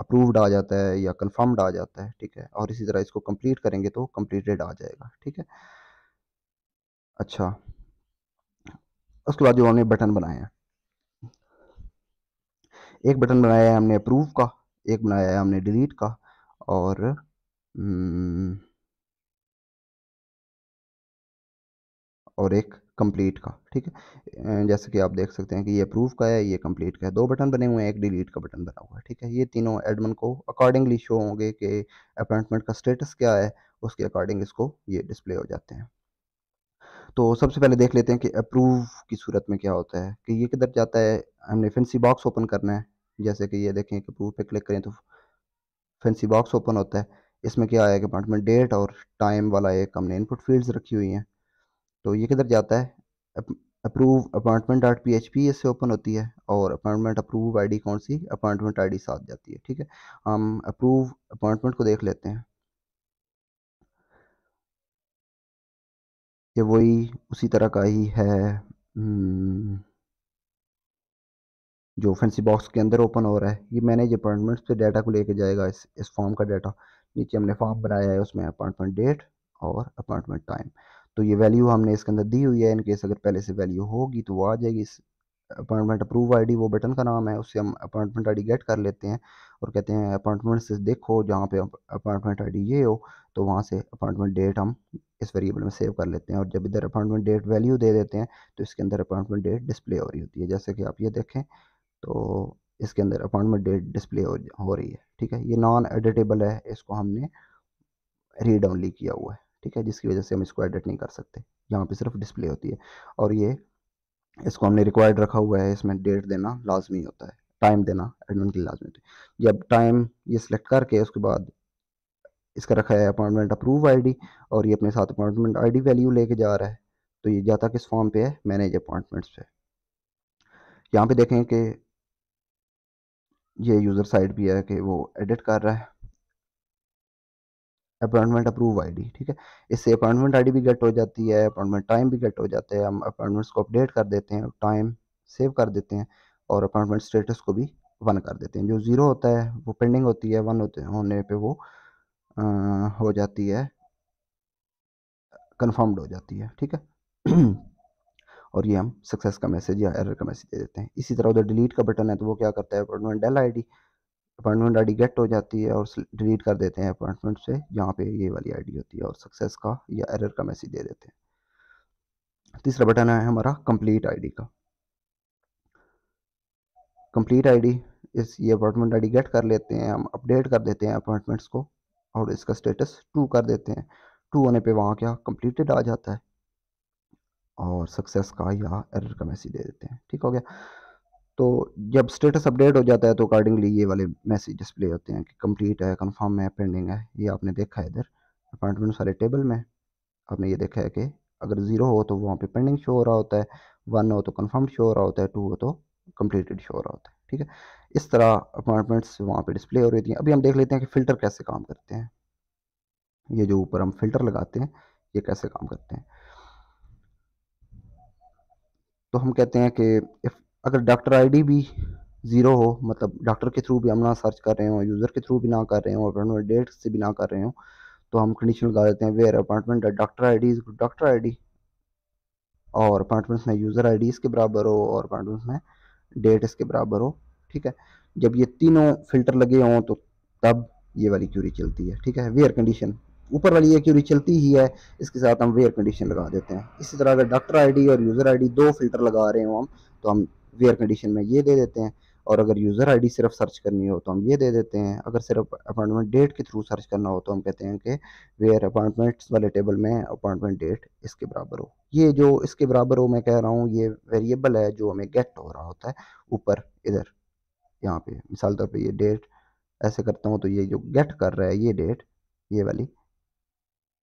Approved आ जाता है या कन्फर्म्ड आ जाता है ठीक है और इसी तरह इसको कंप्लीट करेंगे तो कंप्लीटेड आ जाएगा ठीक है अच्छा उसके बाद जो हमने बटन बनाए हैं एक बटन बनाया है हमने अप्रूव का एक बनाया है हमने डिलीट का और हम्म, और एक कंप्लीट का ठीक है जैसे कि आप देख सकते हैं कि ये अप्रूव का है ये कंप्लीट का है दो बटन बने हुए हैं एक डिलीट का बटन बना हुआ है ठीक है ये तीनों एडमन को अकॉर्डिंगली शो होंगे कि अपॉइंटमेंट का स्टेटस क्या है उसके अकॉर्डिंग इसको ये डिस्प्ले हो जाते हैं तो सबसे पहले देख लेते हैं कि अप्रूव की सूरत में क्या होता है कि ये किधर जाता है हमने फेंसी बॉक्स ओपन करना है जैसे कि ये देखें कि अप्रूव पे क्लिक करें तो फेंसी बॉक्स ओपन होता है इसमें क्या कि अपॉइंटमेंट डेट और टाइम वाला एक हमने इनपुट फील्ड्स रखी हुई हैं तो ये किधर जाता है approve appointment dot P H P इससे ओपन होती है और अपॉइंटमेंट अप्रूव आईडी कौन सी अपॉइंटमेंट आईडी साथ जाती है ठीक है हम अप्रूव अपॉइंटमेंट को देख लेते हैं ये वही उसी तरह का ही है हम्म, जो फैंसी बॉक्स के अंदर ओपन हो रहा है ये मैनेज अपॉइंटमेंट से डाटा को लेके जाएगा इस इस फॉर्म का डाटा नीचे हमने फॉर्म बनाया है उसमें अपॉइंटमेंट डेट और अपॉइंटमेंट टाइम तो ये वैल्यू हमने इसके अंदर दी हुई है इनकेस अगर पहले से वैल्यू होगी तो वो आ जाएगी इस अपॉइंटमेंट अप्रूव आईडी वो बटन का नाम है उससे हम अपॉइंटमेंट आईडी गेट कर लेते हैं और कहते हैं अपॉइंटमेंट से देखो जहाँ पे अपॉइंटमेंट आईडी ये हो तो वहाँ से अपॉइंटमेंट डेट हम इस वेरिएबल में सेव कर लेते हैं और जब इधर अपॉइंटमेंट डेट वैल्यू दे देते हैं तो इसके अंदर अपॉइंटमेंट डेट डिस्प्ले हो रही होती है जैसे कि आप ये देखें तो इसके अंदर अपॉइंटमेंट डेट डिस्प्ले हो, हो रही है ठीक है ये नॉन एडिटेबल है इसको हमने रीड ऑनली किया हुआ है ठीक है जिसकी वजह से हम इसको एडिट नहीं कर सकते यहाँ पे सिर्फ डिस्प्ले होती है और ये इसको हमने रिक्वायर्ड रखा हुआ है इसमें डेट देना लाजमी होता है टाइम देना एडमिन के लिए लाजमी होती है जब टाइम ये सिलेक्ट करके उसके बाद इसका रखा है अपॉइंटमेंट अप्रूव आईडी और ये अपने साथ अपॉइंटमेंट आईडी वैल्यू लेके जा रहा है तो ये जाता किस फॉर्म पे है मैनेज अपॉइंटमेंट्स पे यहाँ पे देखें कि ये यूज़र साइड भी है कि वो एडिट कर रहा है अपॉइंटमेंट अप्रूव आईडी ठीक है इससे अपॉइंटमेंट आईडी भी गेट हो जाती है अपॉइंटमेंट टाइम भी गेट हो जाता है हम अपॉइंटमेंट्स को अपडेट कर देते हैं टाइम सेव कर देते हैं और अपॉइंटमेंट स्टेटस को भी वन कर देते हैं जो ज़ीरो होता है वो पेंडिंग होती है वन होते होने पर वो आ, हो जाती है कन्फर्म्ड हो जाती है ठीक है और ये हम सक्सेस का मैसेज या एरर का मैसेज दे देते हैं इसी तरह उधर डिलीट का बटन है तो वो क्या करता है appointment del ID appointment ID get हो जाती है और डिलीट कर देते हैं अपॉइंटमेंट से यहाँ पे ये वाली आईडी होती है और सक्सेस का या एरर का मैसेज दे देते हैं तीसरा बटन है हमारा कंप्लीट आईडी का कंप्लीट आईडी इस ये अपॉइंटमेंट आईडी गेट कर लेते हैं हम अपडेट कर देते हैं अपॉइंटमेंट्स को और इसका स्टेटस टू कर देते हैं टू होने पर वहाँ क्या कंप्लीटेड आ जाता है और सक्सेस का या एरर का मैसेज दे देते हैं ठीक हो गया तो जब स्टेटस अपडेट हो जाता है तो अकॉर्डिंगली ये वाले मैसेज डिस्प्ले होते हैं कि कंप्लीट है कंफर्म है पेंडिंग है ये आपने देखा है इधर अपॉइंटमेंट सारे टेबल में आपने ये देखा है कि अगर ज़ीरो हो तो वहाँ पे पेंडिंग शो हो रहा होता है वन हो तो कंफर्म शो हो रहा होता है टू हो तो कंप्लीटेड शो हो रहा होता है ठीक है इस तरह अपॉइंटमेंट्स वहाँ पर डिस्प्ले हो रही थी अभी हम देख लेते हैं कि फ़िल्टर कैसे काम करते हैं ये जो ऊपर हम फिल्टर लगाते हैं ये कैसे काम करते हैं तो हम कहते हैं कि इफ़ अगर डॉक्टर आईडी भी ज़ीरो हो मतलब डॉक्टर के थ्रू भी हम ना सर्च कर रहे हो यूज़र के थ्रू भी ना कर रहे हो अपॉइंटमेंट डेट से भी ना कर रहे हो तो हम कंडीशन लगा देते हैं where appointment doctor I D doctor I D और अपॉइंटमेंट्स में यूज़र आई डी इसके बराबर हो और अपॉइंटमेंट्स में डेट इसके बराबर हो ठीक है जब ये तीनों फिल्टर लगे हों तो तब ये वाली क्यूरी चलती है ठीक है वेयर कंडीशन ऊपर वाली ये क्यूरी चलती ही है इसके साथ हम वेयर कंडीशन लगा देते हैं इसी तरह अगर डॉक्टर आईडी और यूज़र आईडी दो फिल्टर लगा रहे हो हम तो हम वेयर कंडीशन में ये दे देते हैं और अगर यूज़र आईडी सिर्फ सर्च करनी हो तो हम ये दे देते हैं अगर सिर्फ अपॉइंटमेंट डेट के थ्रू सर्च करना हो तो हम कहते हैं कि वेयर अपॉइंटमेंट्स वाले टेबल में अपॉइंटमेंट डेट इसके बराबर हो ये जो इसके बराबर हो मैं कह रहा हूँ ये वेरिएबल है जो हमें गेट हो रहा होता है ऊपर इधर यहाँ पे मिसाल तौर पर ये डेट ऐसे करता हूँ तो ये जो गेट कर रहा है ये डेट ये वाली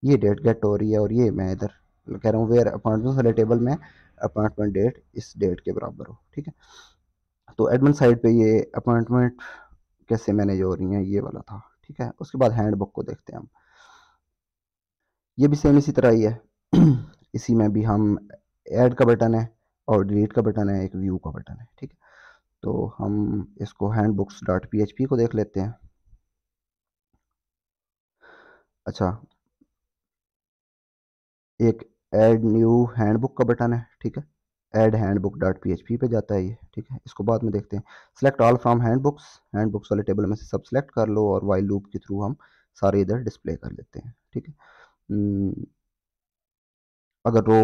ये डेट गेट हो रही है और ये मैं इधर कह रहा हूँ वेयर अपॉइंटमेंट वाले टेबल में अपॉइंटमेंट डेट इस डेट के बराबर हो ठीक है तो एडमिन साइड पे ये अपॉइंटमेंट कैसे मैनेज हो रही है ये वाला था ठीक है उसके बाद हैंड बुक को देखते हैं हम ये भी सेम इसी तरह ही है इसी में भी हम ऐड का बटन है और डिलीट का बटन है एक व्यू का बटन है ठीक है तो हम इसको हैंड बुक्स डॉट पी को देख लेते हैं अच्छा एक ऐड न्यू हैंडबुक का बटन है ठीक है add handbook dot P H P पे जाता है ये ठीक है इसको बाद में देखते हैं select all from handbooks handbooks वाले टेबल में से सब सेलेक्ट कर लो और वाई लूप के थ्रू हम सारे इधर डिस्प्ले कर लेते हैं ठीक है hmm. अगर रो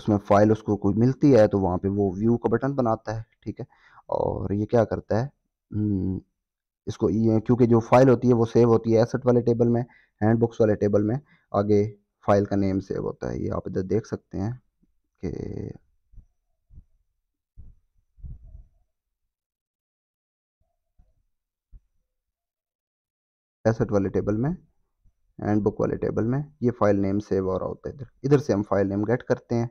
उसमें फाइल उसको कोई मिलती है तो वहाँ पे वो व्यू का बटन बनाता है ठीक है और ये क्या करता है hmm. इसको ये क्योंकि जो फाइल होती है वो सेव होती है एसेट वाले टेबल में बुक्स वाले टेबल में आगे फाइल का नेम सेव होता है ये आप इधर देख सकते हैं कि एसेट वाले टेबल में एंड बुक वाले टेबल में ये फाइल नेम सेव हो रहा होता है इधर इधर से हम फाइल नेम गेट करते हैं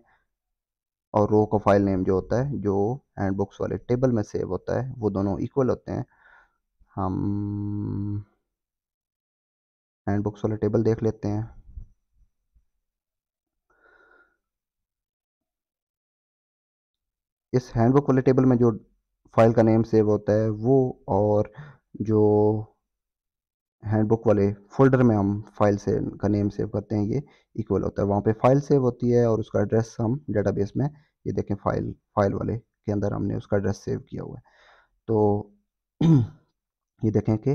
और रो का फाइल नेम जो होता है जो एंड बुक्स वाले टेबल में सेव होता है वो दोनों इक्वल होते हैं हम एंड बुक्स वाले टेबल देख लेते हैं इस हैंडबुक वाले टेबल में जो फाइल का नेम सेव होता है वो और जो हैंडबुक वाले फोल्डर में हम फाइल से का नेम सेव करते हैं ये इक्वल होता है वहाँ पे फाइल सेव होती है और उसका एड्रेस हम डेटाबेस में ये देखें फाइल फाइल वाले के अंदर हमने उसका एड्रेस सेव किया हुआ है तो ये देखें कि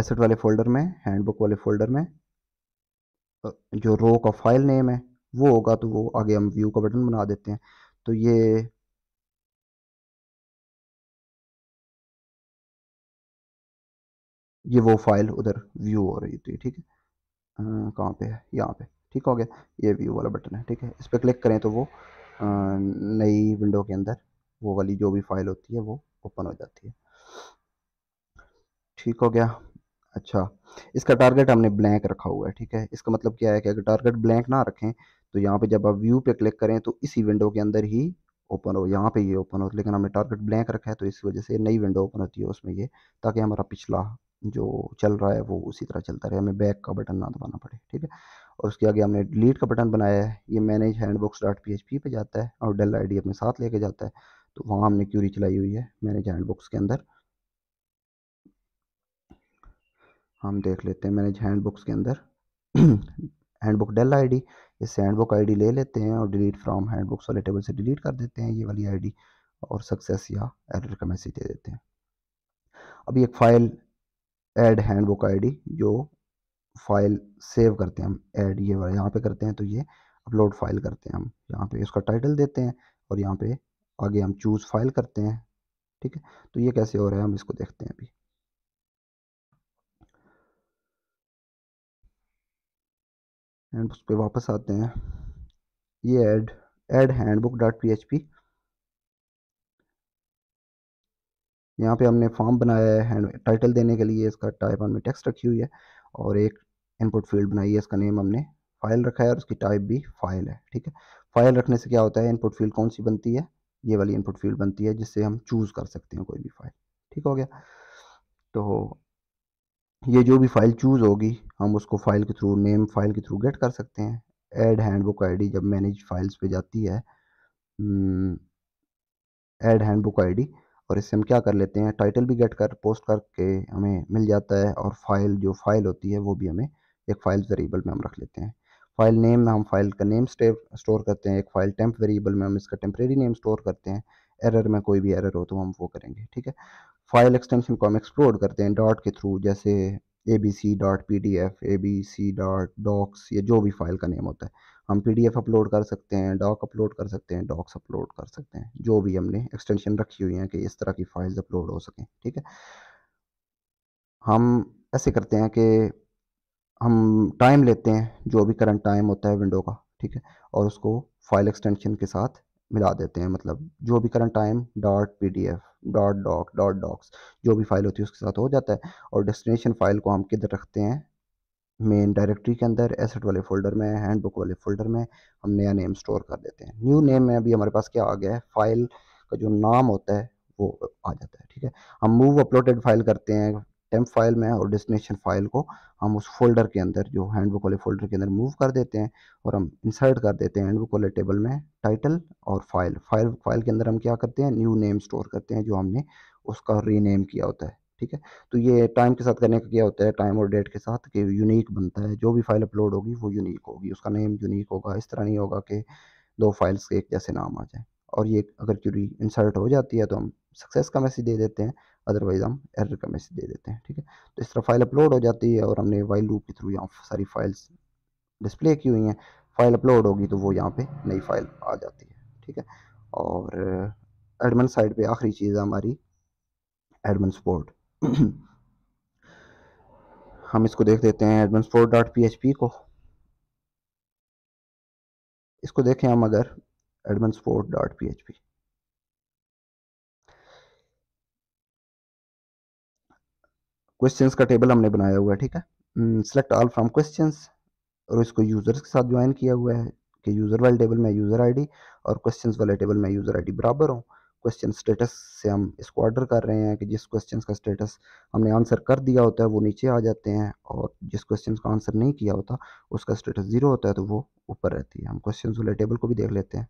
एसेट वाले फोल्डर में हैंडबुक वाले फोल्डर में जो रो का फाइल नेम है वो होगा तो वो आगे हम व्यू का बटन बना देते हैं तो ये ये वो फाइल उधर व्यू हो रही थी ठीक है कहाँ पे है यहाँ पे ठीक हो गया ये व्यू वाला बटन है ठीक है इस पर क्लिक करें तो वो नई विंडो के अंदर वो वाली जो भी फाइल होती है वो ओपन हो जाती है ठीक हो गया अच्छा इसका टारगेट हमने ब्लैंक रखा हुआ है ठीक है इसका मतलब क्या है कि अगर टारगेट ब्लैंक ना रखें तो यहाँ पे जब आप व्यू पे क्लिक करें तो इसी विंडो के अंदर ही ओपन हो यहाँ पे ये ओपन हो लेकिन हमने टारगेट ब्लैंक रखा है तो इस वजह से नई विंडो ओपन होती है उसमें ये ताकि हमारा पिछला जो चल रहा है वो उसी तरह चलता रहे हमें बैक का बटन ना दबाना पड़े ठीक है और उसके आगे हमने डिलीट का बटन बनाया है ये manage handbooks dot P H P पर जाता है और डेल आई डी अपने साथ लेके जाता है तो वहाँ हमने क्यूरी चलाई हुई है मैनेज हैंडबॉक्स के अंदर हम देख लेते हैं मैनेज बुक्स के अंदर हैंडबुक डेल आईडी इससे हैंडबुक डी ले लेते हैं और डिलीट हैंड हैंडबुक्स वाले टेबल से डिलीट कर देते हैं ये वाली डी और सक्सेस या एरर का मैसेज दे देते हैं अभी एक फ़ाइल ऐड हैंड बुक आई जो फाइल सेव करते हैं हम ऐड ये वाला यहाँ पे करते हैं तो ये अपलोड फाइल करते हैं हम यहाँ पे इसका टाइटल देते हैं और यहाँ पे आगे हम चूज़ फाइल करते हैं ठीक है तो ये कैसे हो रहा है हम इसको देखते हैं अभी एंड उस पर वापस आते हैं ये add add handbook dot P H P यहाँ पे हमने फॉर्म बनाया है हैंड टाइटल देने के लिए इसका टाइप हमने टेक्स्ट रखी हुई है और एक इनपुट फील्ड बनाई है इसका नेम हमने फाइल रखा है और उसकी टाइप भी फाइल है ठीक है फाइल रखने से क्या होता है इनपुट फील्ड कौन सी बनती है ये वाली इनपुट फील्ड बनती है जिससे हम चूज़ कर सकते हैं कोई भी फाइल ठीक हो गया तो ये जो भी फाइल चूज़ होगी हम उसको फाइल के थ्रू नेम फाइल के थ्रू गेट कर सकते हैं बुक हैंडबुक आईडी जब मैनेज फाइल्स पे जाती है बुक हैंडबुक आईडी और इससे हम क्या कर लेते हैं टाइटल भी गेट कर पोस्ट करके हमें मिल जाता है और फाइल जो फाइल होती है वो भी हमें एक फाइल वेरिएबल में हम रख लेते हैं फाइल नेम में हम फाइल का नेम स्टोर करते हैं एक फाइल टेम्प वेरिएबल में हम इसका टेम्प्रेरी नेम स्टोर करते हैं एरर में कोई भी एरर हो तो हम वो करेंगे ठीक है फाइल एक्सटेंशन को हम एक्सप्लोर करते हैं डॉट के थ्रू जैसे A B C dot P D F A B C dot docs या जो भी फाइल का नेम होता है हम पीडीएफ अपलोड कर सकते हैं डॉक अपलोड कर सकते हैं डॉक्स अपलोड कर सकते हैं जो भी हमने एक्सटेंशन रखी हुई है कि इस तरह की फाइल्स अपलोड हो सकें ठीक है हम ऐसे करते हैं कि हम टाइम लेते हैं जो भी करंट टाइम होता है विंडो का ठीक है और उसको फाइल एक्सटेंशन के साथ मिला देते हैं मतलब जो भी current time dot P D F dot doc dot docs जो भी फाइल होती है उसके साथ हो जाता है और डेस्टिनेशन फाइल को हम किधर रखते हैं मेन डायरेक्टरी के अंदर एसेट वाले फोल्डर में हैंड बुक वाले फोल्डर में हम नया नेम स्टोर कर देते हैं न्यू नेम में अभी हमारे पास क्या आ गया है फाइल का जो नाम होता है वो आ जाता है ठीक है हम मूव अपलोडेड फाइल करते हैं टेम्प फाइल में और डेस्टिनेशन फाइल को हम उस फोल्डर के अंदर जो हैंडबुक वाले फोल्डर के अंदर मूव कर देते हैं और हम इंसर्ट कर देते हैं हैंडबुक वाले टेबल में टाइटल और फाइल फाइल फाइल के अंदर हम क्या करते हैं न्यू नेम स्टोर करते हैं जो हमने उसका रीनेम किया होता है ठीक है तो ये टाइम के साथ करने का क्या होता है टाइम और डेट के साथ कि यूनिक बनता है जो भी फाइल अपलोड होगी वो यूनिक होगी उसका नेम यूनिक होगा इस तरह नहीं होगा कि दो फाइल्स के एक जैसे नाम आ जाए और ये अगर क्यूरी इंसर्ट हो जाती है तो हम सक्सेस का मैसेज दे देते हैं अदरवाइज हम एरर का मैसेज दे देते हैं ठीक है तो इस तरह फाइल अपलोड हो जाती है और हमने वाइल लूप के थ्रू यहाँ सारी फाइल्स डिस्प्ले की हुई हैं फाइल अपलोड होगी तो वो यहाँ पे नई फाइल आ जाती है ठीक है और एडमन साइड पे आखिरी चीज़ है हमारी एडमन सपोर्ट हम इसको देख देते हैं एडवांस फोर डॉट पी को इसको देखें हम अगर advance four dot P questions का टेबल हमने बनाया हुआ है ठीक है सेलेक्ट ऑल फ्रॉम क्वेश्चंस और इसको यूजर्स के साथ ज्वाइन किया हुआ है कि यूजर वाले टेबल में यूजर आईडी और क्वेश्चंस वाले टेबल में यूजर आईडी बराबर हों क्वेश्चन स्टेटस से हम इसको ऑर्डर कर रहे हैं कि जिस क्वेश्चन का स्टेटस हमने आंसर कर दिया होता है वो नीचे आ जाते हैं और जिस क्वेश्चन का आंसर नहीं किया होता उसका स्टेटस ज़ीरो होता है तो वो ऊपर रहती है हम क्वेश्चन वाले टेबल को भी देख लेते हैं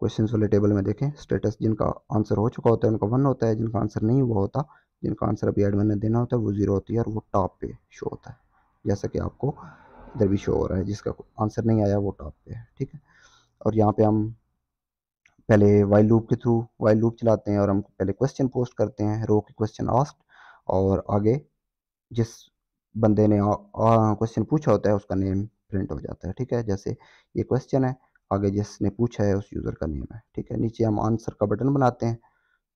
क्वेश्चन वाले टेबल में देखें स्टेटस जिनका आंसर हो चुका होता है उनका वन होता है जिनका आंसर नहीं हुआ होता जिनका आंसर अभी एडमिन ने देना होता है वो ज़ीरो होती है और वो टॉप पे शो होता है जैसा कि आपको इधर भी शो हो रहा है जिसका आंसर नहीं आया वो टॉप पे है ठीक है और यहाँ पे हम पहले वाइल लूप के थ्रू वाइल लूप चलाते हैं और हम पहले क्वेश्चन पोस्ट करते हैं रो के क्वेश्चन आस्क और आगे जिस बंदे ने क्वेश्चन पूछा होता है उसका नेम प्रिंट हो जाता है ठीक है जैसे ये क्वेश्चन है आगे जिसने पूछा है उस यूज़र का नेम है ठीक है नीचे हम आंसर का बटन बनाते हैं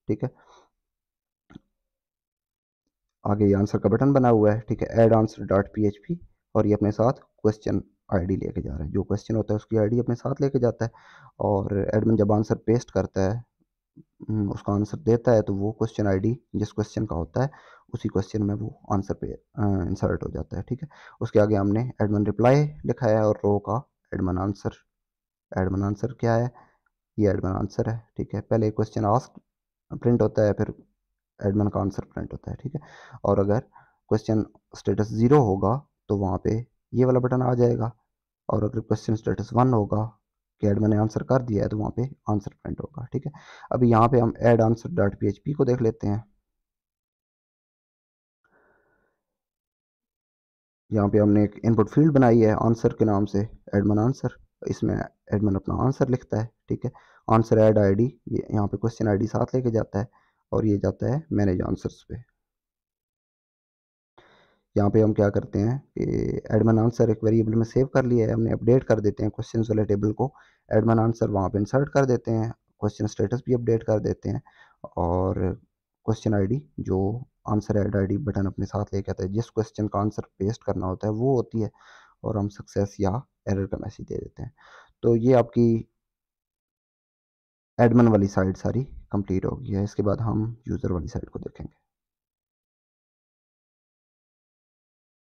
ठीक है आगे ये आंसर का बटन बना हुआ है ठीक है एड आंसर डॉट पी और ये अपने साथ क्वेश्चन आईडी लेके जा रहा है जो क्वेश्चन होता है उसकी आईडी अपने साथ लेके जाता है और एडमिन जब आंसर पेस्ट करता है हम्म, उसका आंसर देता है तो वो क्वेश्चन आईडी जिस क्वेश्चन का होता है उसी क्वेश्चन में वो आंसर पे इंसर्ट हो जाता है ठीक है उसके आगे हमने एडमन रिप्लाई लिखा है और रो का एडमन आंसर एडमन आंसर क्या है ये एडमन आंसर है ठीक है पहले क्वेश्चन आस्क प्रिंट होता है फिर एडमन का आंसर प्रिंट होता है ठीक है और अगर क्वेश्चन स्टेटस ज़ीरो होगा तो वहाँ पे ये वाला बटन आ जाएगा और अगर क्वेश्चन स्टेटस वन होगा कि एड मैंने आंसर कर दिया है तो वहाँ पे आंसर प्रिंट होगा ठीक है अभी यहाँ पे हम एड आंसर डॉट पी को देख लेते हैं यहाँ पे हमने एक इनपुट फील्ड बनाई है आंसर के नाम से एडमन आंसर इसमें एडमन अपना आंसर लिखता है ठीक है आंसर एड आईडी ये यहाँ पे क्वेश्चन आईडी साथ लेके जाता है और ये जाता है मैनेज आंसर्स पे यहाँ पे हम क्या करते हैं कि एडमन आंसर एक वेरिएबल में सेव कर लिया है हमने अपडेट कर देते हैं क्वेश्चन वाले टेबल को एडमन आंसर वहाँ पे इंसर्ट कर देते हैं क्वेश्चन स्टेटस भी अपडेट कर देते हैं और क्वेश्चन आईडी जो आंसर एड आईडी बटन अपने साथ लेके आता है जिस क्वेश्चन का आंसर पेस्ट करना होता है वो होती है और हम सक्सेस या एरर का मैसेज दे देते हैं तो ये आपकी एडमन वाली साइड सारी कंप्लीट हो गई है इसके बाद हम यूज़र वाली साइड को देखेंगे